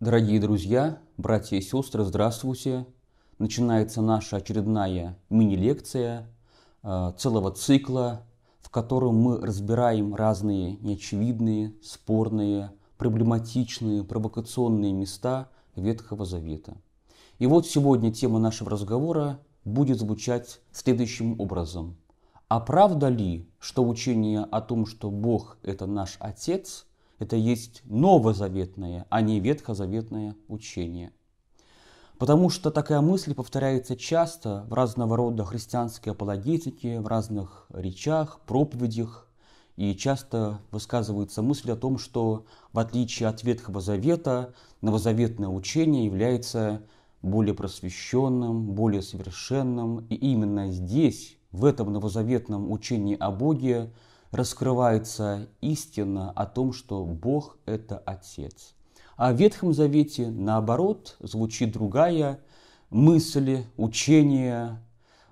Дорогие друзья, братья и сестры, здравствуйте! Начинается наша очередная мини-лекция э, целого цикла, в котором мы разбираем разные неочевидные, спорные, проблематичные, провокационные места Ветхого Завета. И вот сегодня тема нашего разговора будет звучать следующим образом. А правда ли, что учение о том, что Бог – это наш Отец – это есть новозаветное, а не ветхозаветное учение. Потому что такая мысль повторяется часто в разного рода христианской апологетике, в разных речах, проповедях, и часто высказывается мысль о том, что в отличие от Ветхого Завета, новозаветное учение является более просвещенным, более совершенным. И именно здесь, в этом новозаветном учении о Боге, раскрывается истина о том, что Бог – это Отец. А в Ветхом Завете, наоборот, звучит другая мысль, учение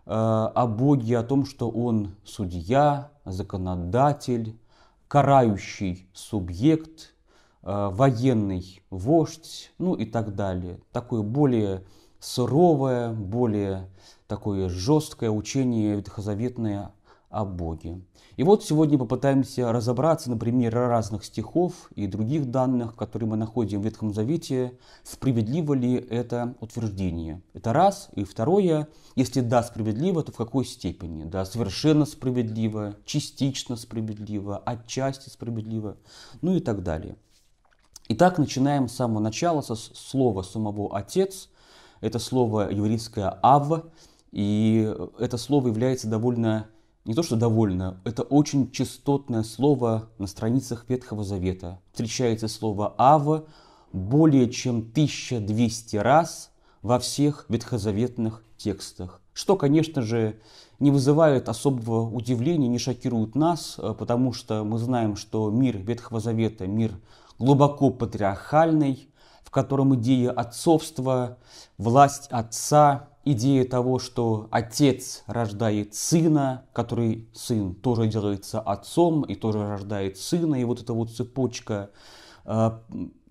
э, о Боге, о том, что Он судья, законодатель, карающий субъект, э, военный вождь, ну и так далее. Такое более суровое, более такое жесткое учение ветхозаветное о Боге. И вот сегодня попытаемся разобраться на примере разных стихов и других данных, которые мы находим в Ветхом Завете, справедливо ли это утверждение. Это раз. И второе, если да, справедливо, то в какой степени? Да, совершенно справедливо, частично справедливо, отчасти справедливо, ну и так далее. Итак, начинаем с самого начала, со слова самого «отец». Это слово еврейское «ав», и это слово является довольно не то что довольно, это очень частотное слово на страницах Ветхого Завета. Встречается слово «ава» более чем 1200 раз во всех ветхозаветных текстах, что, конечно же, не вызывает особого удивления, не шокирует нас, э, потому что мы знаем, что мир Ветхого Завета – мир глубоко патриархальный, в котором идея отцовства, власть отца, идея того, что отец рождает сына, который сын тоже делается отцом и тоже рождает сына, и вот эта вот цепочка э,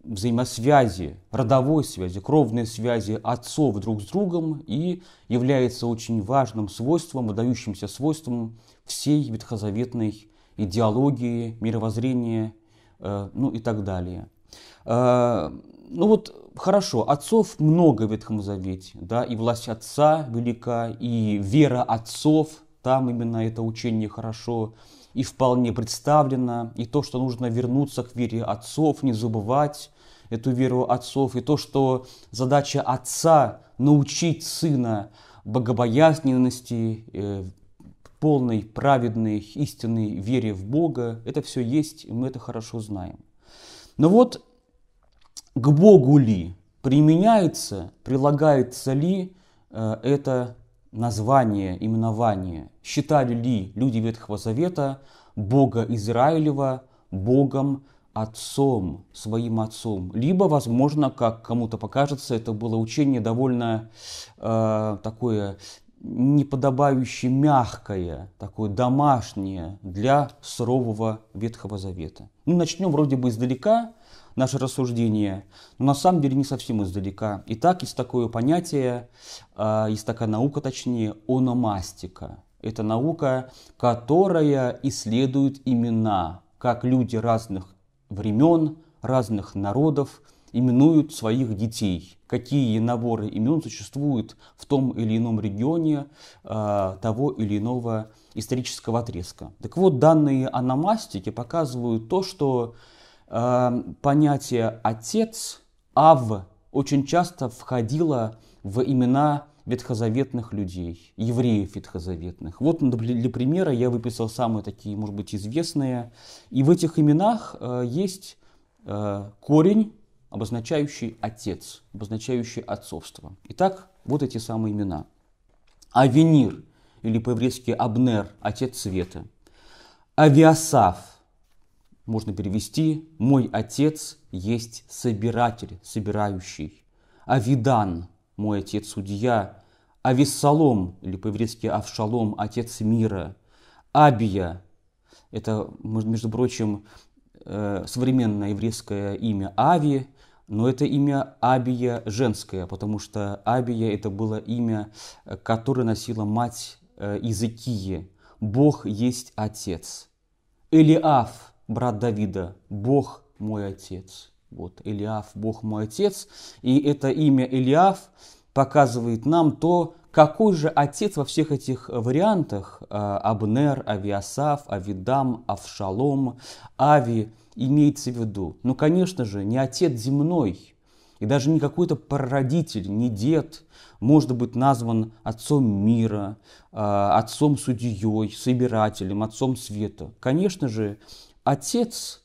взаимосвязи, родовой связи, кровной связи отцов друг с другом и является очень важным свойством, выдающимся свойством всей ветхозаветной идеологии, мировоззрения, э, ну и так далее. Э, ну вот хорошо, отцов много в Ветхом Завете, да, и власть отца велика, и вера отцов, там именно это учение хорошо и вполне представлено, и то, что нужно вернуться к вере отцов, не забывать эту веру отцов, и то, что задача отца научить сына богобоязненности, э, полной праведной истинной вере в Бога, это все есть, и мы это хорошо знаем. Но ну вот к Богу ли применяется, прилагается ли э, это название, именование? Считали ли люди Ветхого Завета Бога Израилева Богом отцом, своим отцом. Либо, возможно, как кому-то покажется, это было учение довольно э, такое неподобающе мягкое, такое домашнее для сурового Ветхого Завета. Ну, начнем вроде бы издалека наше рассуждение, но на самом деле не совсем издалека. Итак, есть такое понятие, а, есть такая наука, точнее, ономастика. Это наука, которая исследует имена, как люди разных времен, разных народов – именуют своих детей, какие наборы имен существуют в том или ином регионе э, того или иного исторического отрезка. Так вот, данные аномастики показывают то, что э, понятие «отец», «ав» очень часто входило в имена ветхозаветных людей, евреев ветхозаветных. Вот для примера я выписал самые такие, может быть, известные. И в этих именах э, есть э, корень обозначающий отец, обозначающий отцовство. Итак, вот эти самые имена. Авенир, или по-еврейски Абнер, отец света. Авиасав, можно перевести, мой отец есть собиратель, собирающий. Авидан, мой отец судья. Ависсалом, или по-еврейски Авшалом, отец мира. Абия, это, между прочим, э, современное еврейское имя Ави, но это имя Абия женское, потому что Абия это было имя, которое носила мать э, Изыкии. Бог есть отец. Элиаф, брат Давида, Бог мой отец. Вот, Элиаф, Бог мой отец. И это имя Элиаф показывает нам то, какой же отец во всех этих вариантах. Э, Абнер, Авиасав, Авидам, Авшалом, Ави – имеется в виду? Ну, конечно же, не отец земной, и даже не какой-то прародитель, не дед может быть назван отцом мира, а, отцом судьей, собирателем, отцом света. Конечно же, отец,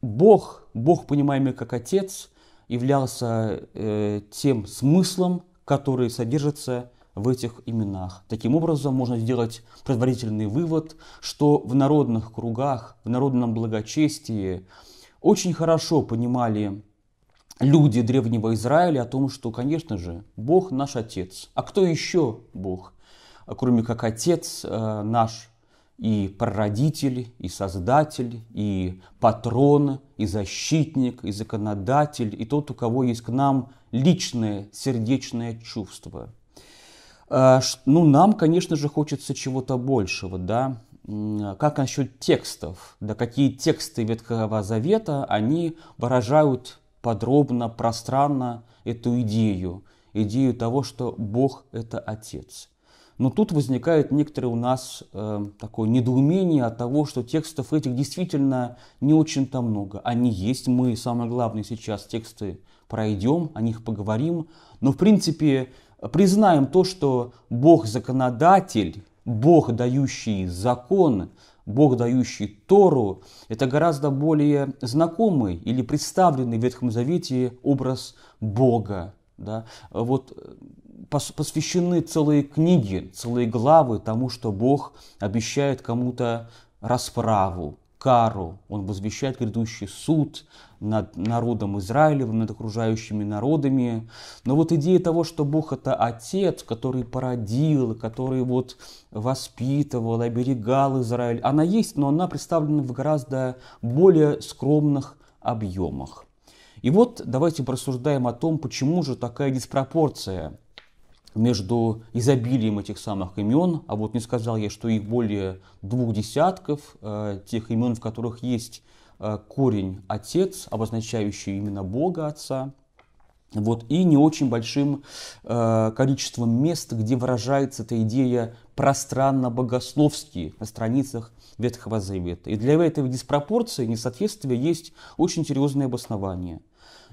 Бог, Бог, понимаемый как отец, являлся э, тем смыслом, который содержится в этих именах. Таким образом, можно сделать предварительный вывод, что в народных кругах, в народном благочестии очень хорошо понимали люди древнего Израиля о том, что, конечно же, Бог наш Отец. А кто еще Бог, а кроме как Отец э, наш и прародитель, и создатель, и патрон, и защитник, и законодатель, и тот, у кого есть к нам личное сердечное чувство – а, ну, нам, конечно же, хочется чего-то большего, да. Как насчет текстов? Да какие тексты Ветхого Завета, они выражают подробно, пространно эту идею, идею того, что Бог – это Отец. Но тут возникает некоторое у нас э, такое недоумение от того, что текстов этих действительно не очень-то много. Они есть, мы, самое главное, сейчас тексты пройдем, о них поговорим. Но, в принципе, признаем то, что Бог законодатель, Бог дающий закон, Бог дающий Тору, это гораздо более знакомый или представленный в Ветхом Завете образ Бога. Да? Вот э, посвящены целые книги, целые главы тому, что Бог обещает кому-то расправу, кару, он возвещает грядущий суд, над народом Израилевым, над окружающими народами. Но вот идея того, что Бог это Отец, который породил, который вот воспитывал, оберегал Израиль, она есть, но она представлена в гораздо более скромных объемах. И вот давайте порассуждаем о том, почему же такая диспропорция между изобилием этих самых имен, а вот не сказал я, что их более двух десятков, э, тех имен, в которых есть Э, корень отец, обозначающий именно Бога Отца, вот, и не очень большим э, количеством мест, где выражается эта идея пространно-богословские на страницах Ветхого Завета. И для этого диспропорции, несоответствия есть очень серьезные обоснования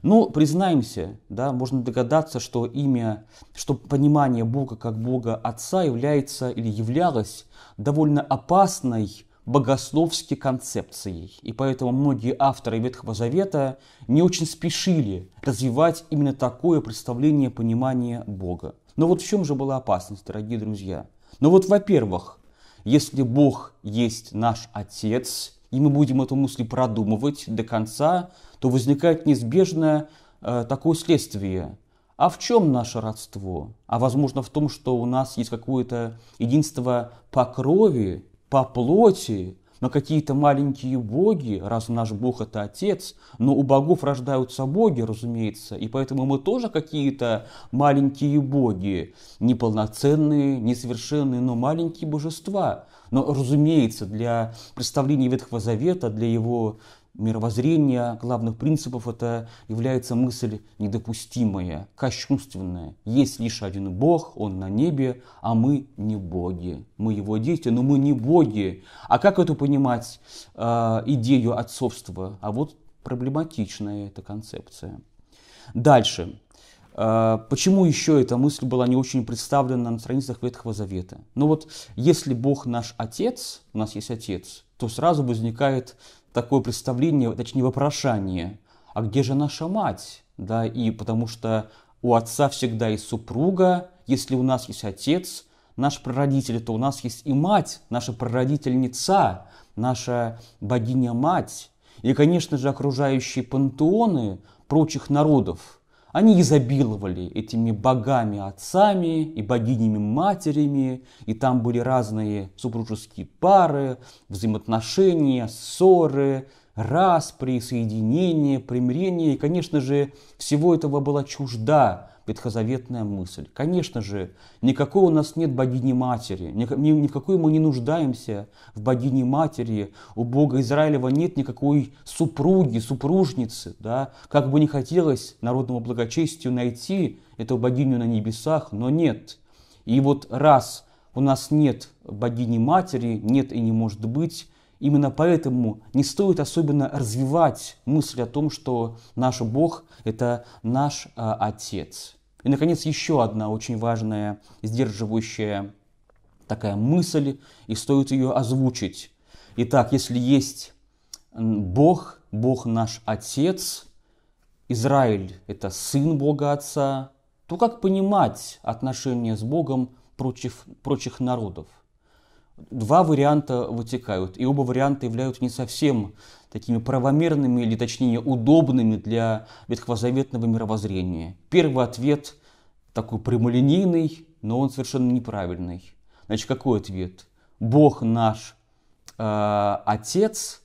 Но ну, признаемся, да, можно догадаться, что имя, что понимание Бога как Бога Отца является или являлось довольно опасной богословски концепцией. И поэтому многие авторы Ветхого Завета не очень спешили развивать именно такое представление понимания Бога. Но вот в чем же была опасность, дорогие друзья? Ну вот, во-первых, если Бог есть наш Отец, и мы будем эту мысль продумывать до конца, то возникает неизбежное э, такое следствие. А в чем наше родство? А возможно в том, что у нас есть какое-то единство по крови, по плоти, мы какие-то маленькие боги, раз наш бог это отец, но у богов рождаются боги, разумеется, и поэтому мы тоже какие-то маленькие боги, неполноценные, несовершенные, но маленькие божества. Но, разумеется, для представления Ветхого Завета, для его мировоззрения главных принципов это является мысль недопустимая, кощунственная. Есть лишь один Бог, Он на небе, а мы не боги. Мы Его дети, но мы не боги. А как эту понимать э, идею отцовства? А вот проблематичная эта концепция. Дальше. Э, почему еще эта мысль была не очень представлена на страницах Ветхого Завета? Ну вот, если Бог наш Отец, у нас есть Отец, то сразу возникает такое представление, точнее вопрошание, а где же наша мать? Да, и потому что у отца всегда есть супруга, если у нас есть отец, наш прародитель, то у нас есть и мать, наша прародительница, наша богиня-мать. И, конечно же, окружающие пантеоны прочих народов, они изобиловали этими богами-отцами и богинями-матерями, и там были разные супружеские пары, взаимоотношения, ссоры, распри, соединения, примирения. И, конечно же, всего этого была чужда ветхозаветная мысль. Конечно же, никакой у нас нет богини-матери, ни, ни в какой мы не нуждаемся в богине-матери. У Бога Израилева нет никакой супруги, супружницы. Да? Как бы не хотелось народному благочестию найти эту богиню на небесах, но нет. И вот раз у нас нет богини-матери, нет и не может быть, Именно поэтому не стоит особенно развивать мысль о том, что наш Бог – это наш а, Отец. И, наконец, еще одна очень важная сдерживающая такая мысль, и стоит ее озвучить. Итак, если есть Бог, Бог наш Отец, Израиль – это Сын Бога Отца, то как понимать отношения с Богом против прочих народов? Два варианта вытекают, и оба варианта являются не совсем такими правомерными или, точнее, удобными для ветхозаветного мировоззрения. Первый ответ такой прямолинейный, но он совершенно неправильный. Значит, какой ответ? Бог наш э, Отец,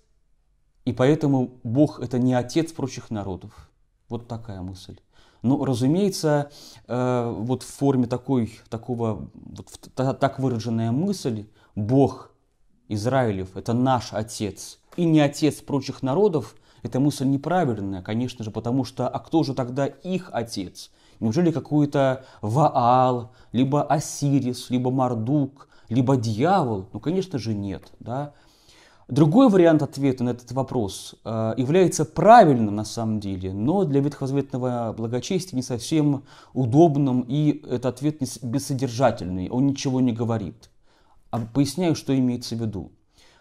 и поэтому Бог это не Отец прочих народов. Вот такая мысль. Но, ну, разумеется, э, вот в форме такой, такого, вот, та, так выраженная мысль, Бог Израилев – это наш Отец, и не Отец прочих народов, эта мысль неправильная, конечно же, потому что а кто же тогда их Отец? Неужели какой-то Ваал, либо Осирис, либо Мардук, либо дьявол? Ну, конечно же, нет. Да? Другой вариант ответа на этот вопрос э, является правильным на самом деле, но для ветхозаветного благочестия не совсем удобным, и этот ответ бессодержательный, он ничего не говорит. А поясняю, что имеется в виду.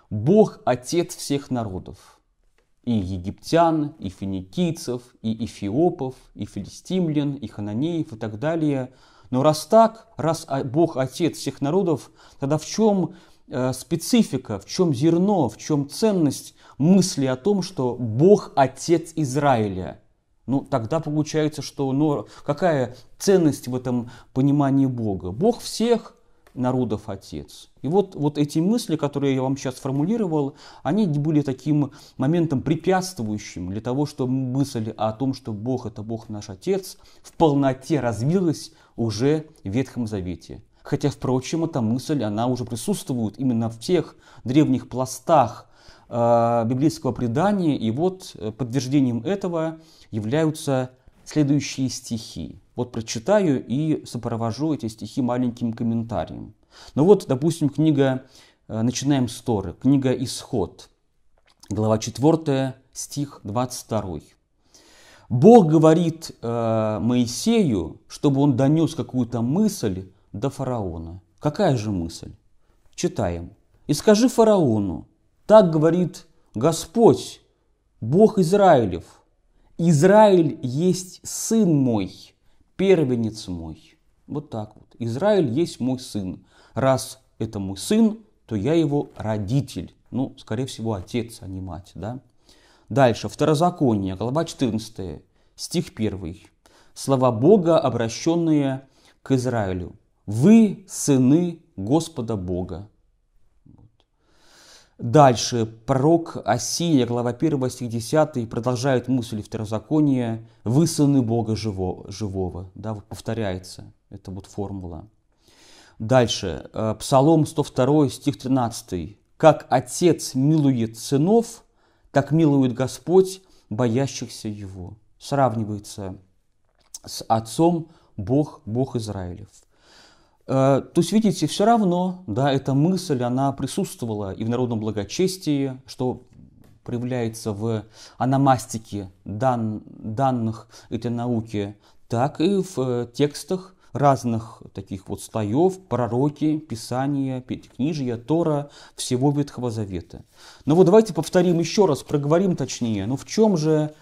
Бог – отец всех народов. И египтян, и финикийцев, и эфиопов, и филистимлян, и хананеев и так далее. Но раз так, раз Бог – отец всех народов, тогда в чем э, специфика, в чем зерно, в чем ценность мысли о том, что Бог – отец Израиля – ну, тогда получается, что ну, какая ценность в этом понимании Бога? Бог всех, народов Отец. И вот, вот эти мысли, которые я вам сейчас формулировал, они были таким моментом препятствующим для того, чтобы мысль о том, что Бог – это Бог наш Отец, в полноте развилась уже в Ветхом Завете. Хотя, впрочем, эта мысль, она уже присутствует именно в тех древних пластах э, библейского предания, и вот э, подтверждением этого являются следующие стихи. Вот прочитаю и сопровожу эти стихи маленьким комментарием. Ну вот, допустим, книга, э, начинаем с Торы, книга «Исход», глава 4, стих 22. Бог говорит э, Моисею, чтобы он донес какую-то мысль до фараона. Какая же мысль? Читаем. «И скажи фараону, так говорит Господь, Бог Израилев, Израиль есть сын мой, первенец мой. Вот так вот. Израиль есть мой сын. Раз это мой сын, то я его родитель. Ну, скорее всего, отец, а не мать, да? Дальше, Второзаконие, глава 14, стих 1. Слова Бога, обращенные к Израилю. «Вы сыны Господа Бога, Дальше пророк Осия, глава 1, стих 10, продолжает мысль второзакония «Вы сыны Бога живого». Да, повторяется эта вот формула. Дальше, э, Псалом 102, стих 13. «Как отец милует сынов, так милует Господь боящихся Его». Сравнивается с отцом Бог, Бог Израилев – Э, то есть, видите, все равно, да, эта мысль, она присутствовала и в народном благочестии, что проявляется в аномастике дан, данных этой науки, так и в э, текстах разных таких вот слоев, пророки, Писания, Пятикнижия, Тора, всего Ветхого Завета. Но ну вот давайте повторим еще раз, проговорим точнее, но ну в чем же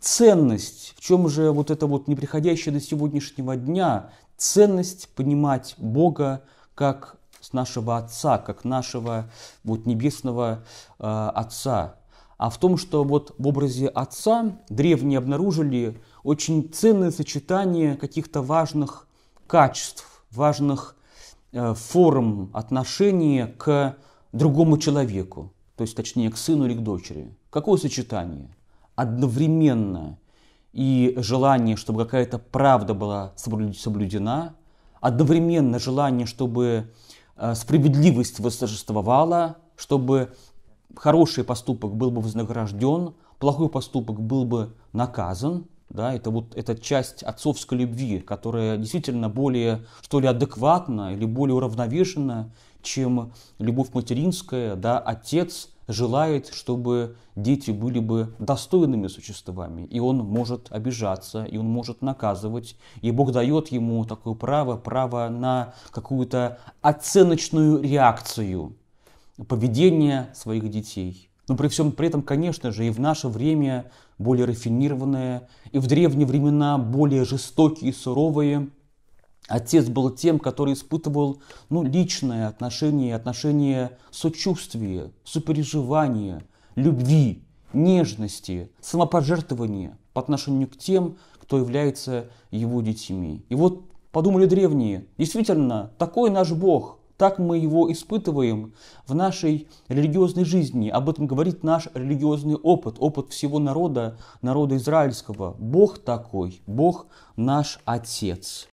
ценность, в чем же вот это вот неприходящая до сегодняшнего дня ценность понимать Бога как нашего Отца, как нашего вот, Небесного э, Отца. А в том, что вот в образе Отца древние обнаружили очень ценное сочетание каких-то важных качеств, важных э, форм отношения к другому человеку, то есть точнее к сыну или к дочери. Какое сочетание? Одновременно и желание, чтобы какая-то правда была соблюдена, одновременно желание, чтобы э, справедливость восторжествовала, чтобы хороший поступок был бы вознагражден, плохой поступок был бы наказан. Да, это вот эта часть отцовской любви, которая действительно более, что ли, адекватна или более уравновешена, чем любовь материнская, да, отец – желает, чтобы дети были бы достойными существами, и он может обижаться, и он может наказывать, и Бог дает ему такое право, право на какую-то оценочную реакцию поведения своих детей. Но при всем при этом, конечно же, и в наше время более рафинированное, и в древние времена более жестокие и суровые – Отец был тем, который испытывал ну, личное отношение, отношение сочувствия, сопереживания, любви, нежности, самопожертвования по отношению к тем, кто является его детьми. И вот подумали древние, действительно, такой наш Бог, так мы его испытываем в нашей религиозной жизни. Об этом говорит наш религиозный опыт, опыт всего народа, народа израильского. Бог такой, Бог наш Отец.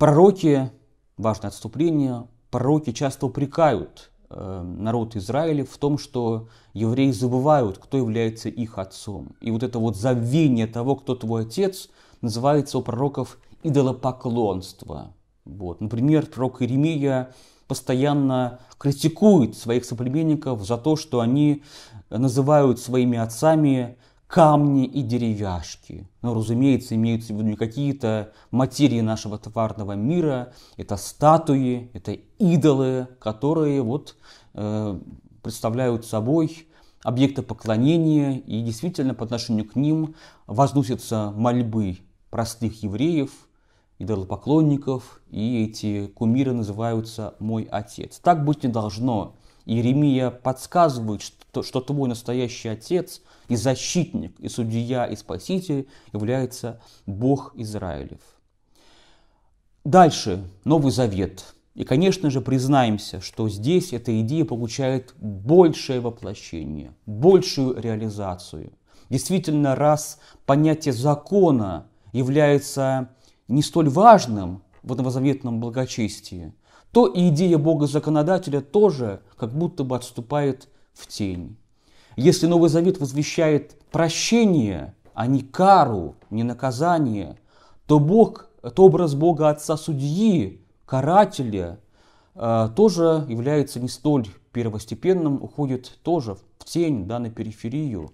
Пророки, важное отступление, пророки часто упрекают э, народ Израиля в том, что евреи забывают, кто является их отцом. И вот это вот забвение того, кто твой отец, называется у пророков идолопоклонство. Вот. Например, пророк Иеремия постоянно критикует своих соплеменников за то, что они называют своими отцами камни и деревяшки. Но, ну, разумеется, имеются в виду не какие-то материи нашего тварного мира, это статуи, это идолы, которые вот э, представляют собой объекты поклонения, и действительно по отношению к ним возносятся мольбы простых евреев, идолопоклонников, и эти кумиры называются «мой отец». Так быть не должно. Иеремия подсказывает, что, что твой настоящий отец и защитник, и судья, и спаситель является Бог Израилев. Дальше Новый Завет. И, конечно же, признаемся, что здесь эта идея получает большее воплощение, большую реализацию. Действительно, раз понятие закона является не столь важным в новозаветном благочестии, то и идея Бога-законодателя тоже – как будто бы отступает в тень. Если Новый Завет возвещает прощение, а не кару, не наказание, то Бог, то образ Бога Отца Судьи, карателя, э, тоже является не столь первостепенным, уходит тоже в тень, да, на периферию.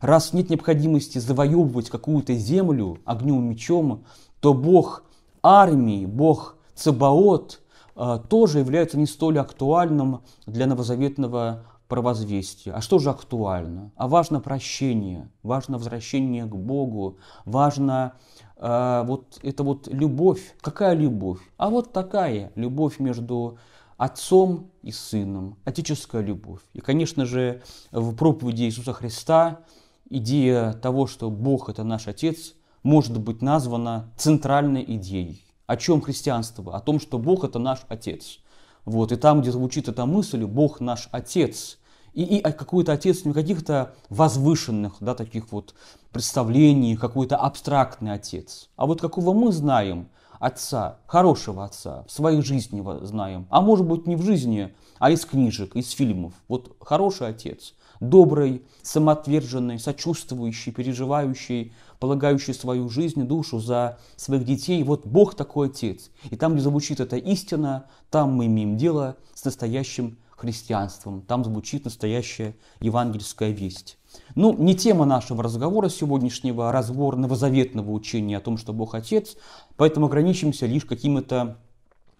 Раз нет необходимости завоевывать какую-то землю огнем и мечом, то Бог армии, Бог Цебаот – а, тоже является не столь актуальным для новозаветного провозвестия. А что же актуально? А важно прощение, важно возвращение к Богу, важно э, вот это вот любовь. Какая любовь? А вот такая любовь между отцом и сыном, отеческая любовь. И, конечно же, в проповеди Иисуса Христа идея того, что Бог – это наш Отец, может быть названа центральной идеей. О чем христианство? О том, что Бог – это наш Отец. Вот, и там, где звучит эта мысль «Бог наш Отец», и, и а какой-то отец не каких-то возвышенных, да, таких вот представлений, какой-то абстрактный отец, а вот какого мы знаем отца, хорошего отца, в своей жизни знаем, а может быть не в жизни, а из книжек, из фильмов. Вот хороший отец, добрый, самоотверженный, сочувствующий, переживающий, полагающий свою жизнь, душу за своих детей. Вот Бог такой Отец. И там, где звучит эта истина, там мы имеем дело с настоящим христианством. Там звучит настоящая евангельская весть. Ну, не тема нашего разговора сегодняшнего, а разбор новозаветного учения о том, что Бог Отец, поэтому ограничимся лишь какими-то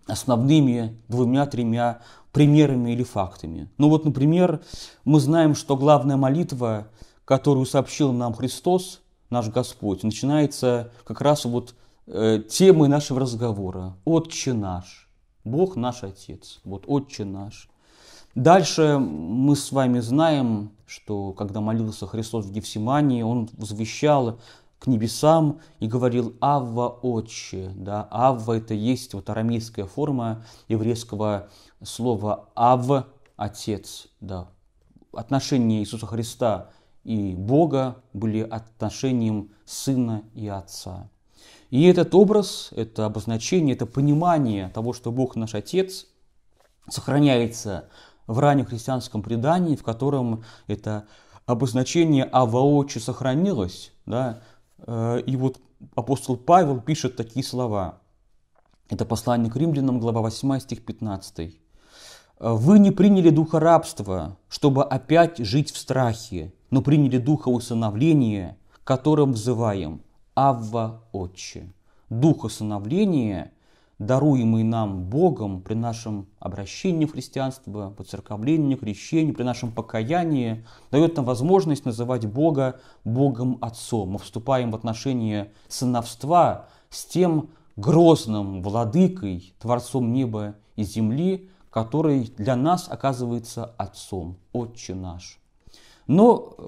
основными двумя-тремя примерами или фактами. Ну вот, например, мы знаем, что главная молитва, которую сообщил нам Христос, наш Господь, начинается как раз вот э, темы нашего разговора. Отче наш, Бог наш Отец, вот Отче наш. Дальше мы с вами знаем, что когда молился Христос в Гефсимании, Он возвещал к небесам и говорил «Авва Отче». Да? «Авва» — это есть вот арамейская форма еврейского слова «Ав» — «Отец». Да? Отношение Иисуса Христа и Бога были отношением сына и отца. И этот образ, это обозначение, это понимание того, что Бог наш Отец, сохраняется в раннем христианском предании, в котором это обозначение «аваочи» сохранилось. Да? Э, и вот апостол Павел пишет такие слова. Это послание к римлянам, глава 8, стих 15. Вы не приняли духа рабства, чтобы опять жить в страхе, но приняли духа усыновления, которым взываем «Авва Отче». Дух усыновления, даруемый нам Богом при нашем обращении в христианство, по церковлению, крещению, при нашем покаянии, дает нам возможность называть Бога Богом Отцом. Мы вступаем в отношения сыновства с тем грозным владыкой, Творцом неба и земли, который для нас оказывается Отцом, Отче наш. Но э,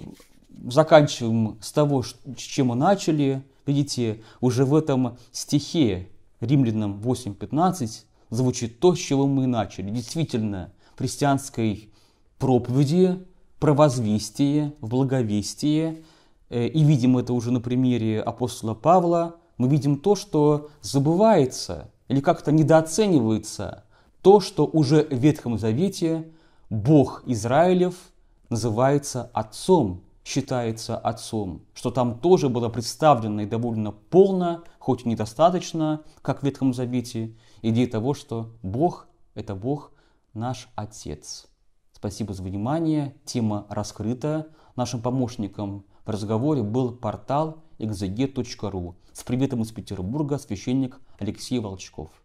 заканчиваем с того, с чем мы начали. Видите, уже в этом стихе Римлянам 8.15 звучит то, с чего мы начали. Действительно, в христианской проповеди, провозвестие, в благовестии, э, и видим это уже на примере апостола Павла, мы видим то, что забывается или как-то недооценивается то, что уже в Ветхом Завете Бог Израилев называется Отцом, считается Отцом, что там тоже было представлено и довольно полно, хоть и недостаточно, как в Ветхом Завете, идея того, что Бог – это Бог наш Отец. Спасибо за внимание, тема раскрыта. Нашим помощником в разговоре был портал exeget.ru. С приветом из Петербурга священник Алексей Волчков.